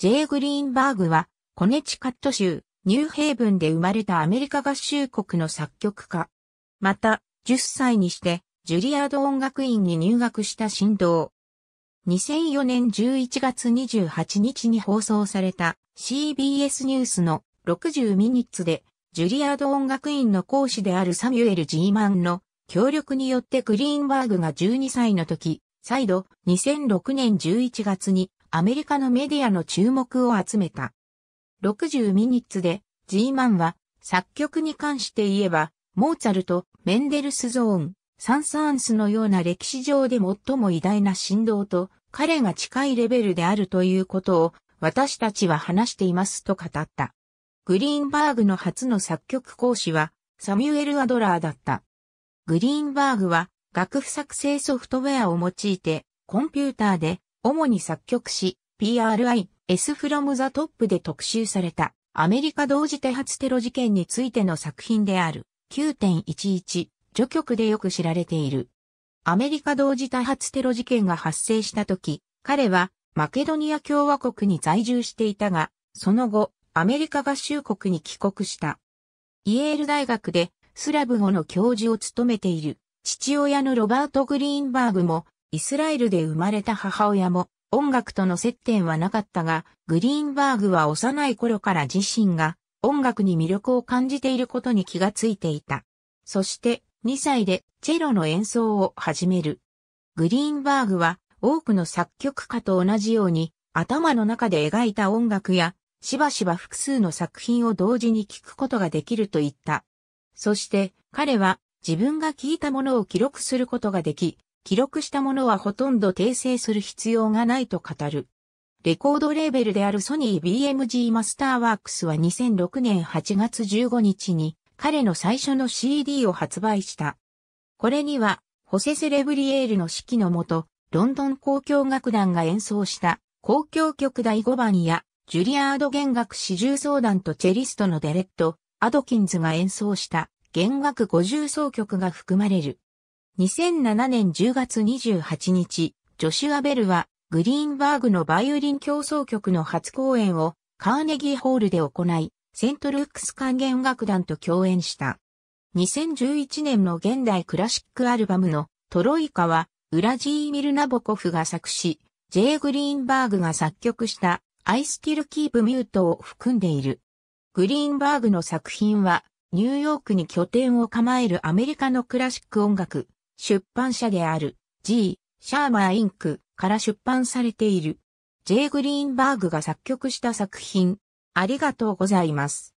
J. グリーンバーグは、コネチカット州、ニューヘイブンで生まれたアメリカ合衆国の作曲家。また、10歳にして、ジュリアード音楽院に入学した振動。2004年11月28日に放送された CBS ニュースの60ミニッツで、ジュリアード音楽院の講師であるサミュエル・ジーマンの協力によってグリーンバーグが12歳の時、再度2006年11月にアメリカのメディアの注目を集めた。60ミニッツで、ジーマンは、作曲に関して言えば、モーツァルト、メンデルスゾーン、サンサーンスのような歴史上で最も偉大な振動と、彼が近いレベルであるということを、私たちは話していますと語った。グリーンバーグの初の作曲講師は、サミュエル・アドラーだった。グリーンバーグは、楽譜作成ソフトウェアを用いて、コンピューターで主に作曲し、PRI、S from the Top で特集された、アメリカ同時多発テロ事件についての作品である、9.11、序曲でよく知られている。アメリカ同時多発テロ事件が発生した時、彼はマケドニア共和国に在住していたが、その後、アメリカ合衆国に帰国した。イェール大学でスラブ語の教授を務めている父親のロバート・グリーンバーグもイスラエルで生まれた母親も音楽との接点はなかったが、グリーンバーグは幼い頃から自身が音楽に魅力を感じていることに気がついていた。そして2歳でチェロの演奏を始める。グリーンバーグは多くの作曲家と同じように頭の中で描いた音楽やしばしば複数の作品を同時に聴くことができると言った。そして彼は自分が聴いたものを記録することができ、記録したものはほとんど訂正する必要がないと語る。レコードレーベルであるソニー BMG マスターワークスは2006年8月15日に彼の最初の CD を発売した。これには、ホセセレブリエールの指揮のもと、ロンドン交響楽団が演奏した交響曲第5番や、ジュリアード弦楽四重奏団とチェリストのデレット、アドキンズが演奏した弦楽五重奏曲が含まれる。2007年10月28日、ジョシュア・ベルは、グリーンバーグのバイオリン競争曲の初公演をカーネギーホールで行い、セントルックス管弦楽団と共演した。2011年の現代クラシックアルバムのトロイカは、ウラジーミル・ナボコフが作詞、J. グリーンバーグが作曲したアイスティル・キープ・ミュートを含んでいる。グリーンバーグの作品は、ニューヨークに拠点を構えるアメリカのクラシック音楽、出版社である G. シャーマーインクから出版されている J. グリーンバーグが作曲した作品。ありがとうございます。